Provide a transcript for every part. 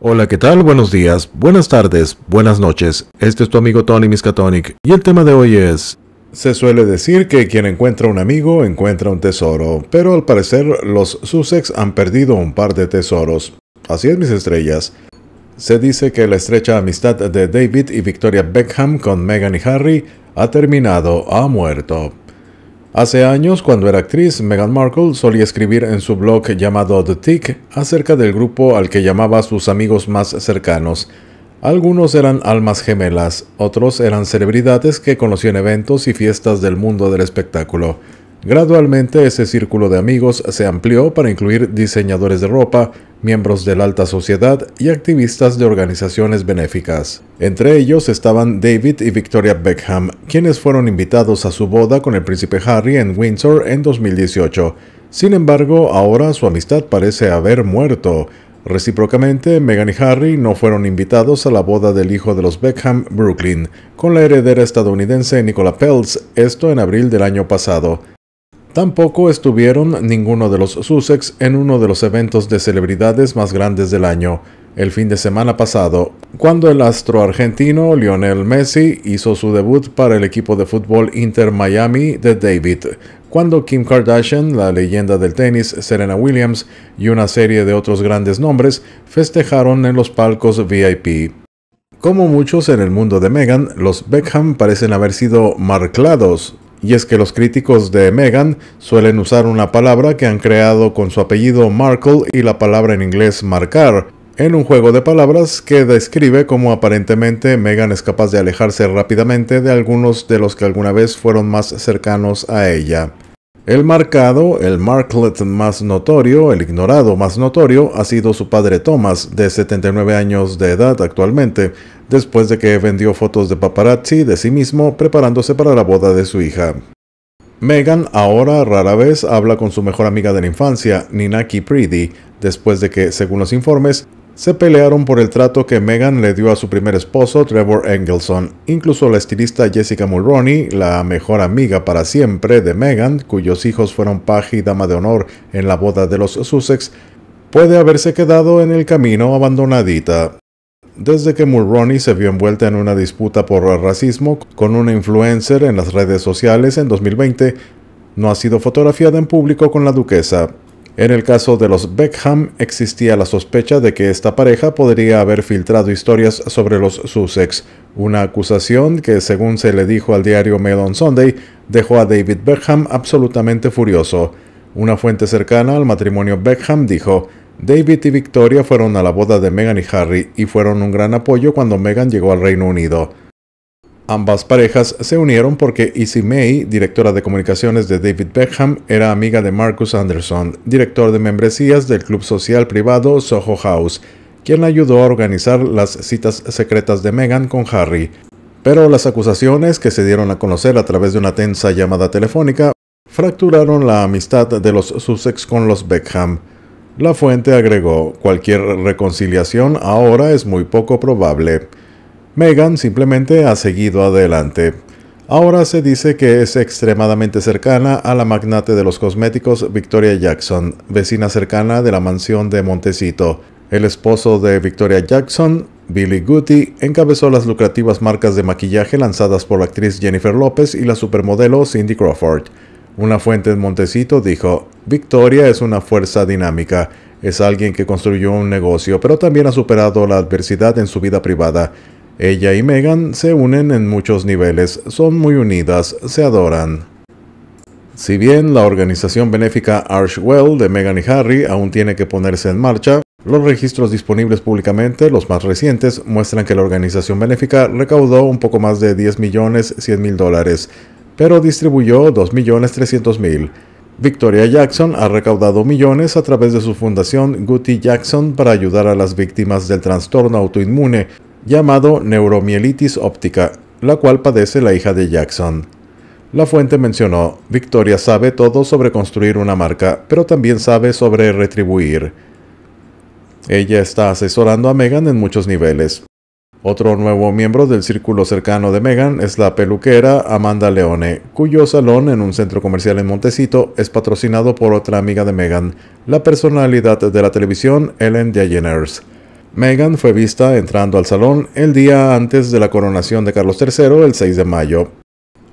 Hola, ¿qué tal? Buenos días, buenas tardes, buenas noches. Este es tu amigo Tony Miskatonic y el tema de hoy es... Se suele decir que quien encuentra un amigo encuentra un tesoro, pero al parecer los Sussex han perdido un par de tesoros. Así es, mis estrellas. Se dice que la estrecha amistad de David y Victoria Beckham con Meghan y Harry ha terminado, ha muerto. Hace años, cuando era actriz, Meghan Markle solía escribir en su blog llamado The Tick acerca del grupo al que llamaba sus amigos más cercanos. Algunos eran almas gemelas, otros eran celebridades que conocían eventos y fiestas del mundo del espectáculo. Gradualmente ese círculo de amigos se amplió para incluir diseñadores de ropa, miembros de la alta sociedad y activistas de organizaciones benéficas. Entre ellos estaban David y Victoria Beckham, quienes fueron invitados a su boda con el príncipe Harry en Windsor en 2018. Sin embargo, ahora su amistad parece haber muerto. Recíprocamente, Meghan y Harry no fueron invitados a la boda del hijo de los Beckham, Brooklyn, con la heredera estadounidense Nicola Peltz, esto en abril del año pasado. Tampoco estuvieron ninguno de los Sussex en uno de los eventos de celebridades más grandes del año, el fin de semana pasado, cuando el astro argentino Lionel Messi hizo su debut para el equipo de fútbol Inter Miami de David, cuando Kim Kardashian, la leyenda del tenis Serena Williams y una serie de otros grandes nombres festejaron en los palcos VIP. Como muchos en el mundo de Meghan, los Beckham parecen haber sido marclados y es que los críticos de Meghan suelen usar una palabra que han creado con su apellido Markle y la palabra en inglés marcar, en un juego de palabras que describe cómo aparentemente Meghan es capaz de alejarse rápidamente de algunos de los que alguna vez fueron más cercanos a ella. El marcado, el Marklet más notorio, el ignorado más notorio, ha sido su padre Thomas, de 79 años de edad actualmente, después de que vendió fotos de paparazzi de sí mismo preparándose para la boda de su hija. Meghan ahora rara vez habla con su mejor amiga de la infancia, Ninaki Preedy, después de que, según los informes, se pelearon por el trato que Meghan le dio a su primer esposo, Trevor Engelson. Incluso la estilista Jessica Mulroney, la mejor amiga para siempre de Meghan, cuyos hijos fueron paje y dama de honor en la boda de los Sussex, puede haberse quedado en el camino abandonadita desde que Mulroney se vio envuelta en una disputa por racismo con una influencer en las redes sociales en 2020, no ha sido fotografiada en público con la duquesa. En el caso de los Beckham existía la sospecha de que esta pareja podría haber filtrado historias sobre los Sussex, una acusación que, según se le dijo al diario Mail on Sunday, dejó a David Beckham absolutamente furioso. Una fuente cercana al matrimonio Beckham dijo, David y Victoria fueron a la boda de Meghan y Harry y fueron un gran apoyo cuando Meghan llegó al Reino Unido. Ambas parejas se unieron porque Izzy May, directora de comunicaciones de David Beckham, era amiga de Marcus Anderson, director de membresías del club social privado Soho House, quien ayudó a organizar las citas secretas de Meghan con Harry. Pero las acusaciones que se dieron a conocer a través de una tensa llamada telefónica fracturaron la amistad de los Sussex con los Beckham. La fuente agregó, cualquier reconciliación ahora es muy poco probable. Meghan simplemente ha seguido adelante. Ahora se dice que es extremadamente cercana a la magnate de los cosméticos Victoria Jackson, vecina cercana de la mansión de Montecito. El esposo de Victoria Jackson, Billy Goody, encabezó las lucrativas marcas de maquillaje lanzadas por la actriz Jennifer López y la supermodelo Cindy Crawford. Una fuente en Montecito dijo, Victoria es una fuerza dinámica, es alguien que construyó un negocio, pero también ha superado la adversidad en su vida privada. Ella y Megan se unen en muchos niveles, son muy unidas, se adoran. Si bien la organización benéfica Archwell de Meghan y Harry aún tiene que ponerse en marcha, los registros disponibles públicamente, los más recientes, muestran que la organización benéfica recaudó un poco más de $10.100.000, millones dólares, pero distribuyó $2.300.000. millones mil. Victoria Jackson ha recaudado millones a través de su fundación Guti Jackson para ayudar a las víctimas del trastorno autoinmune llamado neuromielitis óptica, la cual padece la hija de Jackson. La fuente mencionó, Victoria sabe todo sobre construir una marca, pero también sabe sobre retribuir. Ella está asesorando a Megan en muchos niveles, otro nuevo miembro del círculo cercano de Megan es la peluquera Amanda Leone, cuyo salón en un centro comercial en Montecito es patrocinado por otra amiga de Megan, la personalidad de la televisión Ellen DeGeneres. Megan fue vista entrando al salón el día antes de la coronación de Carlos III el 6 de mayo,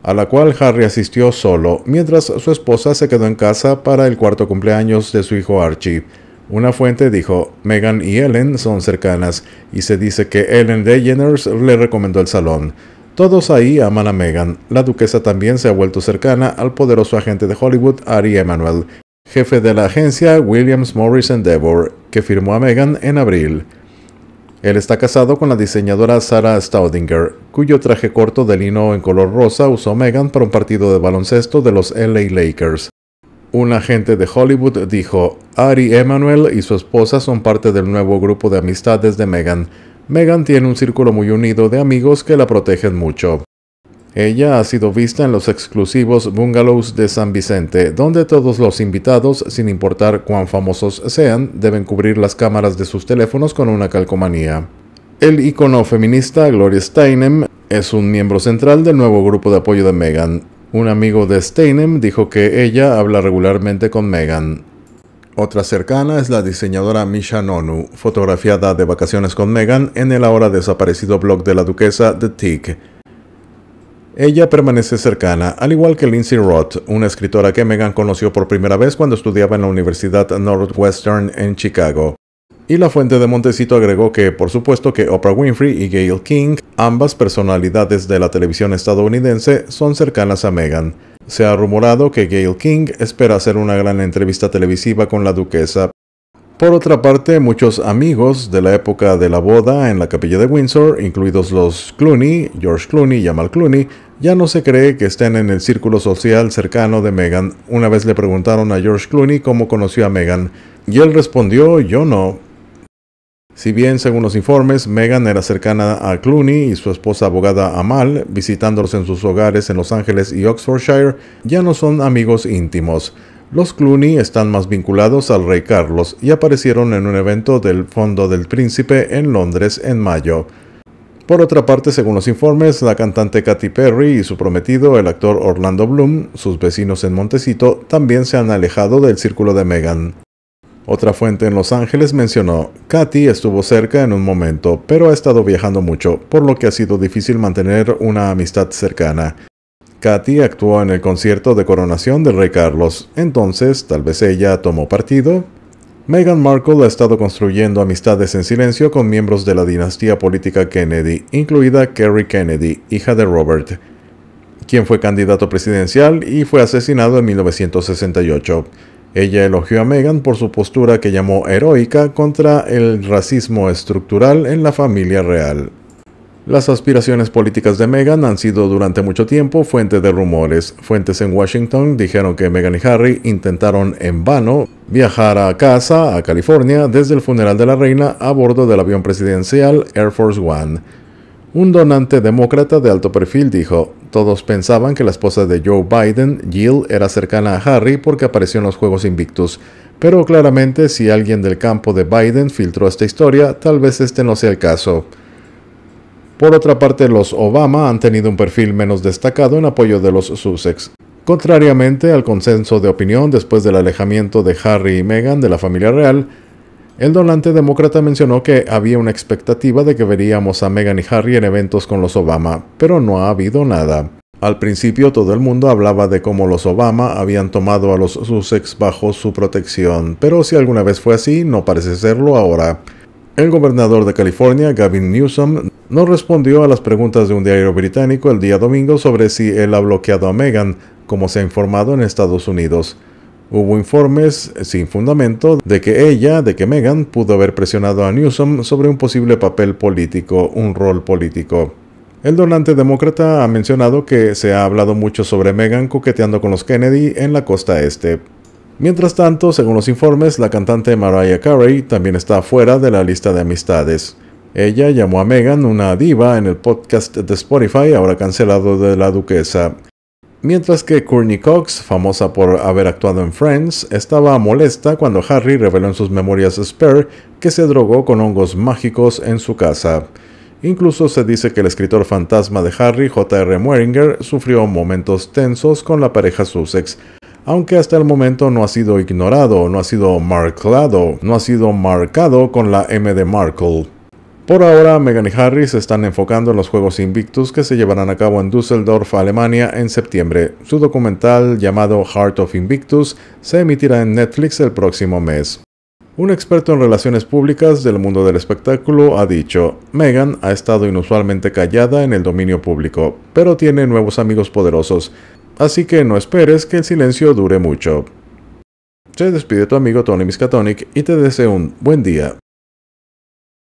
a la cual Harry asistió solo, mientras su esposa se quedó en casa para el cuarto cumpleaños de su hijo Archie. Una fuente dijo, "Megan y Ellen son cercanas y se dice que Ellen DeGeneres le recomendó el salón. Todos ahí aman a Megan. La duquesa también se ha vuelto cercana al poderoso agente de Hollywood, Ari Emanuel, jefe de la agencia Williams Morris Endeavor, que firmó a Megan en abril. Él está casado con la diseñadora Sarah Staudinger, cuyo traje corto de lino en color rosa usó Megan para un partido de baloncesto de los LA Lakers. Un agente de Hollywood dijo, Ari Emanuel y su esposa son parte del nuevo grupo de amistades de Megan. Megan tiene un círculo muy unido de amigos que la protegen mucho. Ella ha sido vista en los exclusivos bungalows de San Vicente, donde todos los invitados, sin importar cuán famosos sean, deben cubrir las cámaras de sus teléfonos con una calcomanía. El icono feminista Gloria Steinem es un miembro central del nuevo grupo de apoyo de Megan. Un amigo de Steinem dijo que ella habla regularmente con Megan. Otra cercana es la diseñadora Misha Nonu, fotografiada de vacaciones con Megan en el ahora desaparecido blog de la duquesa The Tick. Ella permanece cercana, al igual que Lindsay Roth, una escritora que Megan conoció por primera vez cuando estudiaba en la Universidad Northwestern en Chicago. Y la fuente de Montecito agregó que, por supuesto, que Oprah Winfrey y Gail King, ambas personalidades de la televisión estadounidense, son cercanas a Meghan. Se ha rumorado que Gail King espera hacer una gran entrevista televisiva con la duquesa. Por otra parte, muchos amigos de la época de la boda en la capilla de Windsor, incluidos los Clooney, George Clooney y Amal Clooney, ya no se cree que estén en el círculo social cercano de Meghan. Una vez le preguntaron a George Clooney cómo conoció a Meghan, y él respondió, yo no, si bien, según los informes, Meghan era cercana a Clooney y su esposa abogada Amal, visitándolos en sus hogares en Los Ángeles y Oxfordshire, ya no son amigos íntimos. Los Clooney están más vinculados al rey Carlos y aparecieron en un evento del Fondo del Príncipe en Londres en mayo. Por otra parte, según los informes, la cantante Katy Perry y su prometido, el actor Orlando Bloom, sus vecinos en Montecito, también se han alejado del círculo de Meghan. Otra fuente en Los Ángeles mencionó, Katy estuvo cerca en un momento, pero ha estado viajando mucho, por lo que ha sido difícil mantener una amistad cercana. Katy actuó en el concierto de coronación del rey Carlos, entonces tal vez ella tomó partido. Meghan Markle ha estado construyendo amistades en silencio con miembros de la dinastía política Kennedy, incluida Kerry Kennedy, hija de Robert, quien fue candidato presidencial y fue asesinado en 1968. Ella elogió a Meghan por su postura que llamó heroica contra el racismo estructural en la familia real. Las aspiraciones políticas de Meghan han sido durante mucho tiempo fuente de rumores. Fuentes en Washington dijeron que Meghan y Harry intentaron en vano viajar a casa, a California, desde el funeral de la reina a bordo del avión presidencial Air Force One. Un donante demócrata de alto perfil dijo, todos pensaban que la esposa de Joe Biden, Jill, era cercana a Harry porque apareció en los Juegos Invictus, pero claramente si alguien del campo de Biden filtró esta historia, tal vez este no sea el caso. Por otra parte, los Obama han tenido un perfil menos destacado en apoyo de los Sussex. Contrariamente al consenso de opinión después del alejamiento de Harry y Meghan de la familia real, el donante demócrata mencionó que había una expectativa de que veríamos a Meghan y Harry en eventos con los Obama, pero no ha habido nada. Al principio todo el mundo hablaba de cómo los Obama habían tomado a los Sussex bajo su protección, pero si alguna vez fue así, no parece serlo ahora. El gobernador de California, Gavin Newsom, no respondió a las preguntas de un diario británico el día domingo sobre si él ha bloqueado a Meghan, como se ha informado en Estados Unidos. Hubo informes eh, sin fundamento de que ella, de que Meghan, pudo haber presionado a Newsom sobre un posible papel político, un rol político. El donante demócrata ha mencionado que se ha hablado mucho sobre Meghan coqueteando con los Kennedy en la costa este. Mientras tanto, según los informes, la cantante Mariah Carey también está fuera de la lista de amistades. Ella llamó a Meghan una diva en el podcast de Spotify, ahora cancelado de la duquesa mientras que Courtney Cox, famosa por haber actuado en Friends, estaba molesta cuando Harry reveló en sus memorias Spare que se drogó con hongos mágicos en su casa. Incluso se dice que el escritor fantasma de Harry, J.R. Meringer, sufrió momentos tensos con la pareja Sussex, aunque hasta el momento no ha sido ignorado, no ha sido marcado, no ha sido marcado con la M de Markle. Por ahora, Megan y Harry se están enfocando en los Juegos Invictus que se llevarán a cabo en Düsseldorf, Alemania, en septiembre. Su documental, llamado Heart of Invictus, se emitirá en Netflix el próximo mes. Un experto en relaciones públicas del mundo del espectáculo ha dicho, Megan ha estado inusualmente callada en el dominio público, pero tiene nuevos amigos poderosos, así que no esperes que el silencio dure mucho. Se despide tu amigo Tony Miskatonic y te deseo un buen día.